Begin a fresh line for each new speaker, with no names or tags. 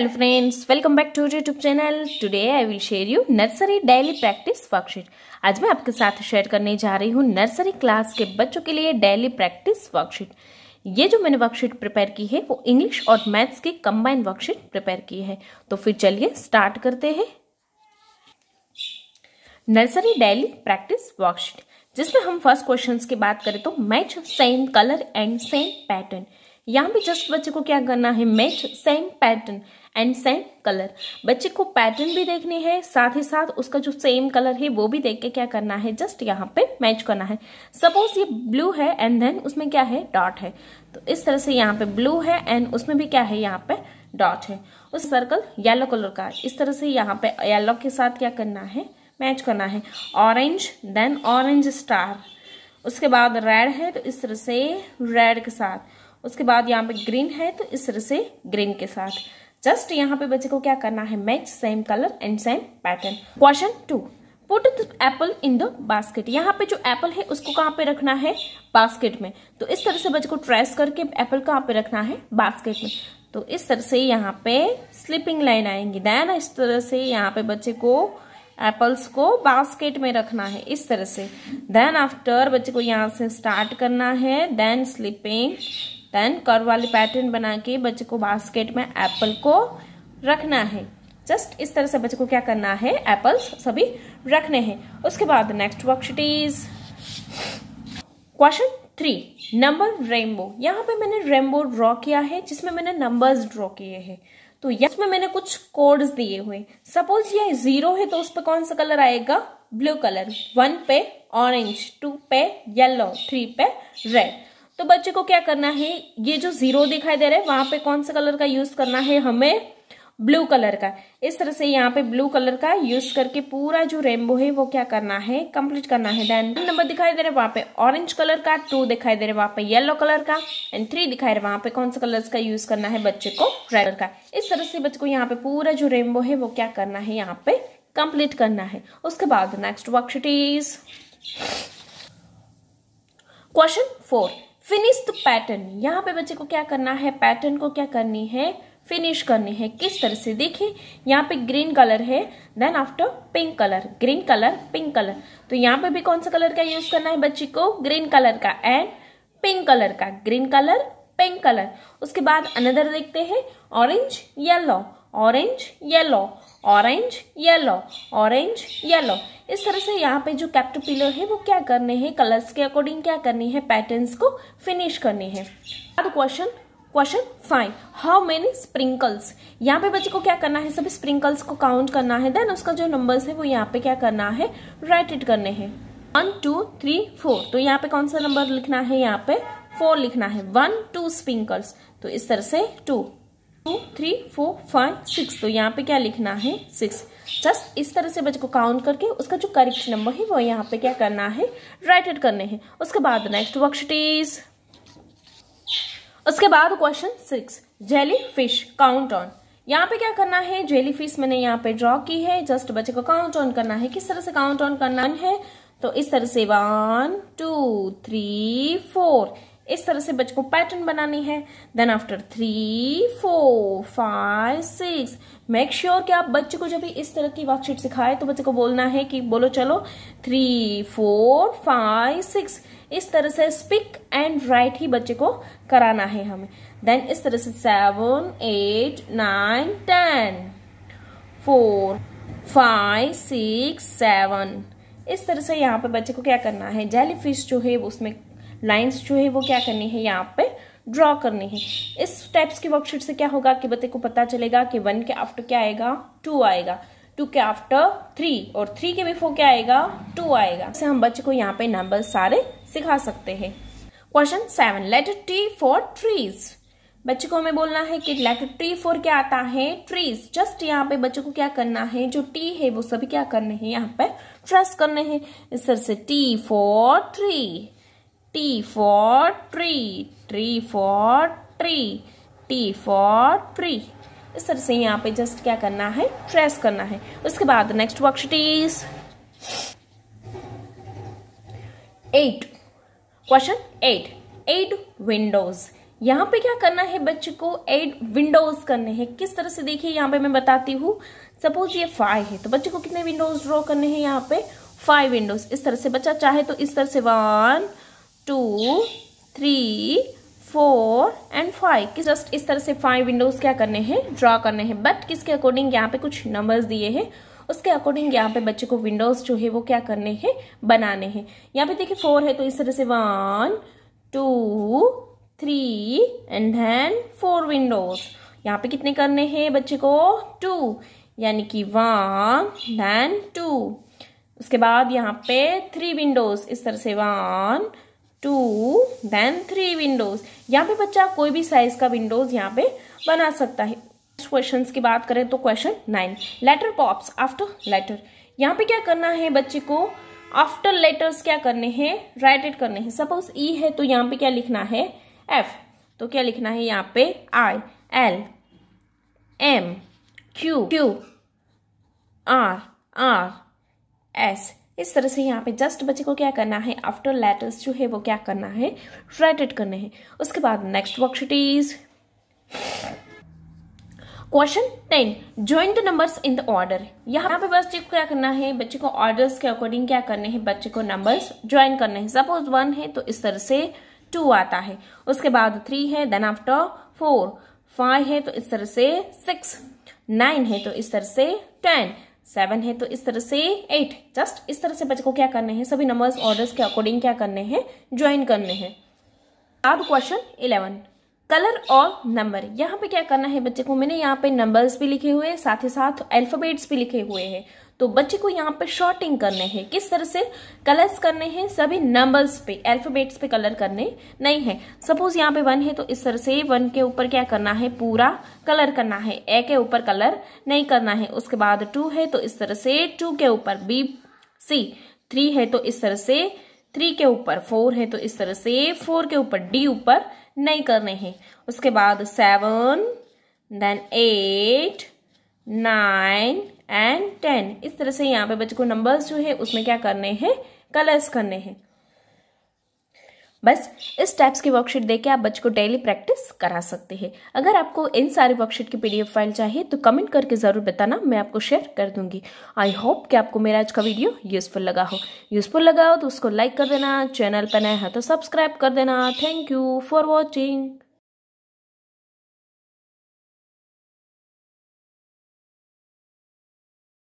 Hello friends welcome back to YouTube channel today I will share you nursery daily practice worksheet आज मैं आपके साथ share करने जा रही हूँ नर्सरी क्लास के बच्चों के लिए डेली प्रैक्टिस वर्कशीट ये जो मैंने वर्कशीट प्रिपेयर की है वो इंग्लिश और मैथ्स की कंबाइंड वर्कशीट प्रिपेयर की है तो फिर चलिए स्टार्ट करते हैं नर्सरी डेली प्रैक्टिस वर्कशीट जिसमें हम फर्स्ट क्वेश्चन की बात करें तो match same colour and same pattern यहाँ भी जस्ट बच्चे को क्या करना है match same pattern and same colour बच्चे को पैटर्न भी देखने हैं साथ ही साथ उसका जो सेम कलर है वो भी देख के क्या करना है जस्ट यहाँ पे मैच करना है सपोज ये ब्लू है एंड देन उसमें क्या है डॉट है तो इस तरह से यहाँ पे ब्लू है एंड उसमें भी क्या है यहाँ पे डॉट है उस सर्कल येलो कलर का इस तरह से यहाँ पे येलो के साथ क्या करना है मैच करना है ऑरेंज देन ऑरेंज स्टार उसके बाद रेड है तो इस तरह से रेड के साथ उसके बाद यहाँ पे ग्रीन है तो इस तरह से ग्रीन के साथ जस्ट यहाँ पे बच्चे को क्या करना है match same colour and same pattern question two put apple in the basket यहाँ पे जो एप्पल है उसको कहाँ पे रखना है बास्केट में तो इस तरह से बच्चे को ट्रेस करके एप्पल कहाँ पे रखना है बास्केट में तो इस तरह से यहाँ पे स्लीपिंग लाइन आएंगी देन इस तरह से यहाँ पे बच्चे को एप्पल्स को बास्केट में रखना है इस तरह से देन आफ्टर बच्चे को यहाँ से स्टार्ट करना है देन स्लिपिंग देन कर्व वाले पैटर्न बना के बच्चे को बास्केट में एप्पल को रखना है जस्ट इस तरह से बच्चे को क्या करना है एप्पल्स सभी रखने हैं उसके बाद next worksheet is question three number rainbow यहाँ पे मैंने रेनबो ड्रॉ किया है जिसमें मैंने नंबर्स ड्रॉ किए हैं तो इसमें मैंने कुछ कोड्स दिए हुए सपोज ये जीरो है तो उस पर कौन सा कलर आएगा ब्लू कलर वन पे ऑरेंज टू पे येलो थ्री पे रेड तो बच्चे को क्या करना है ये जो जीरो दिखाई दे रहा है वहां पे कौन सा कलर का यूज करना है हमें ब्लू कलर का इस तरह से यहाँ पे ब्लू कलर का यूज करके पूरा जो रेनबो है वो क्या करना है कंप्लीट करना है देन नंबर दिखाई दे रहे वहां पे ऑरेंज कलर का टू दिखाई दे रहा है पे येलो कलर का एंड थ्री दिखाई दे रहे वहां पे कौन सा कलर का यूज करना है बच्चे को रेड कलर का इस तरह से बच्चे को यहाँ पे पूरा जो रेनबो है वो क्या करना है यहाँ पे कंप्लीट करना है उसके बाद next worksheet is question four finish the pattern यहाँ पे बच्चे को क्या करना है पैटर्न को क्या करनी है फिनिश करनी है किस तरह से देखिए यहाँ पे ग्रीन कलर है then after pink colour green colour pink colour तो यहाँ पे भी कौन सा कलर का यूज करना है बच्चे को ग्रीन कलर का एंड पिंक कलर का ग्रीन कलर पिंक कलर उसके बाद अनदर देखते हैं orange yellow orange yellow orange yellow orange yellow इस तरह से यहाँ पे जो कैप्टोपिलर है वो क्या करने हैं कलर्स के अकॉर्डिंग क्या करनी है पैटर्न्स को फिनिश करनी है अब question question five how many sprinkles यहाँ पे बच्चे को क्या करना है सभी स्प्रिंकल्स को काउंट करना है देन उसका जो नंबर्स है वो यहाँ पे क्या करना है राइट इट करने हैं वन टू थ्री फोर तो यहाँ पे कौन सा नंबर लिखना है यहाँ पे फोर लिखना है वन टू स्प्रिंकल्स तो इस तरह से two two three four five six तो यहाँ पे क्या लिखना है सिक्स जस्ट इस तरह से बच्चे को काउंट करके उसका जो करेक्ट नंबर है वो यहाँ पे क्या करना है राइट एड करने हैं उसके बाद नेक्स्ट वर्कशीट इज उसके बाद question six jellyfish count on यहाँ पे क्या करना है जेली फिश मैंने यहाँ पे ड्रॉ की है जस्ट बच्चे को काउंट ऑन करना है किस तरह से काउंट ऑन करना है तो इस तरह से वन टू थ्री फोर इस तरह से बच्चों को पैटर्न बनानी है then after three four five six make sure कि आप बच्चे को जब भी इस तरह की वर्कशीट सिखाए तो बच्चे को बोलना है कि बोलो चलो थ्री फोर फाइव सिक्स इस तरह से स्पीक एंड राइट ही बच्चे को कराना है हमें देन इस तरह से seven eight nine ten four five six seven इस तरह से यहाँ पे बच्चे को क्या करना है जेलीफिश जो है उसमें लाइंस जो है वो क्या करनी है यहाँ पे ड्रॉ करनी है इस टाइप्स की वर्कशीट से क्या होगा कि बच्चे को पता चलेगा कि वन के आफ्टर क्या आएगा टू आएगा टू के आफ्टर थ्री और थ्री के बिफोर क्या आएगा टू आएगा इससे हम बच्चे को यहाँ पे नंबर सारे सिखा सकते हैं question seven letter T for trees बच्चे को हमें बोलना है कि लेटर टी फॉर क्या आता है ट्रीज जस्ट यहाँ पे बच्चों को क्या करना है जो टी है वो सभी क्या करने हैं यहाँ पे ट्रस्ट करने हैं इस तरह से T for tree T for tree, tree for tree, T for tree. इस तरह से यहाँ पे जस्ट क्या करना है ट्रेस करना है उसके बाद next worksheet is eight question eight eight windows यहाँ पे क्या करना है बच्चे को एट विंडोज करने हैं किस तरह से देखिए यहाँ पे मैं बताती हूँ सपोज ये फाइव है तो बच्चे को कितने विंडोज ड्रॉ करने हैं यहाँ पे फाइव विंडोज इस तरह से बच्चा चाहे तो इस तरह से one two three four and five कि जस्ट इस तरह से फाइव विंडोज़ क्या करने हैं ड्रा करने हैं बट किसके अकॉर्डिंग यहाँ पे कुछ नंबर्स दिए हैं उसके अकॉर्डिंग यहाँ पे बच्चे को विंडोज़ जो है वो क्या करने हैं बनाने हैं यहाँ पे देखिए फोर है तो इस तरह से one two three and then four windows यहाँ पे कितने करने हैं बच्चे को टू यानी कि वन धैन टू उसके बाद यहाँ पे थ्री विंडोज़ इस तरह से one two then three windows यहाँ पे बच्चा कोई भी साइज का विंडोज यहाँ पे बना सकता है क्वेश्चन की बात करें तो question nine letter pops after letter यहाँ पे क्या करना है बच्चे को आफ्टर लेटर्स क्या करने हैं राइट इट करने हैं सपोज ई e है तो यहाँ पे क्या लिखना है एफ तो क्या लिखना है यहाँ पे I L M Q Q R R S इस तरह से यहाँ पे जस्ट बच्चे को क्या करना है आफ्टर लेटर्स जो है वो क्या करना है राइट करने हैं उसके बाद next worksheet is question ten join the numbers in the order यहाँ पे बच्चे को क्या करना है बच्चे को ऑर्डर्स के अकॉर्डिंग क्या करने हैं बच्चे को नंबर्स ज्वाइन करने हैं सपोज वन है तो इस तरह से टू आता है उसके बाद थ्री है देन आफ्टर फोर फाइव है तो इस तरह से सिक्स नाइन है तो इस तरह से टेन सेवन है तो इस तरह से एट जस्ट इस तरह से बच्चों को क्या करने हैं सभी नंबर्स ऑर्डर्स के अकॉर्डिंग क्या करने हैं ज्वाइन करने हैं अब क्वेश्चन इलेवन कलर और नंबर यहाँ पे क्या करना है बच्चे को मैंने यहाँ पे नंबर्स भी लिखे हुए हैं साथ ही साथ अल्फ़ाबेट्स भी लिखे हुए हैं तो बच्चे को यहाँ पे शॉर्टिंग करने हैं किस तरह से कलर्स करने हैं सभी नंबर्स पे अल्फाबेट्स पे कलर करने नहीं है सपोज यहाँ पे वन है तो इस तरह से वन के ऊपर क्या करना है पूरा कलर करना है ए के ऊपर कलर नहीं करना है उसके बाद टू है तो इस तरह से टू के ऊपर बी सी थ्री है तो इस तरह से थ्री के ऊपर फोर है तो इस तरह से फोर के ऊपर डी ऊपर नहीं करने हैं उसके बाद seven then eight nine and ten इस तरह से यहाँ पे बच्चों को नंबर्स जो है उसमें क्या करने हैं कलर्स करने हैं बस इस टाइप्स की वर्कशीट देके आप बच्चों को डेली प्रैक्टिस करा सकते हैं अगर आपको इन सारी वर्कशीट की पीडीएफ फाइल चाहिए तो कमेंट करके ज़रूर बताना मैं आपको शेयर कर दूंगी आई होप कि आपको मेरा आज का वीडियो यूज़फुल लगा हो यूज़फुल लगा हो तो उसको लाइक कर देना चैनल पर नया है तो सब्सक्राइब कर देना थैंक यू फॉर वॉचिंग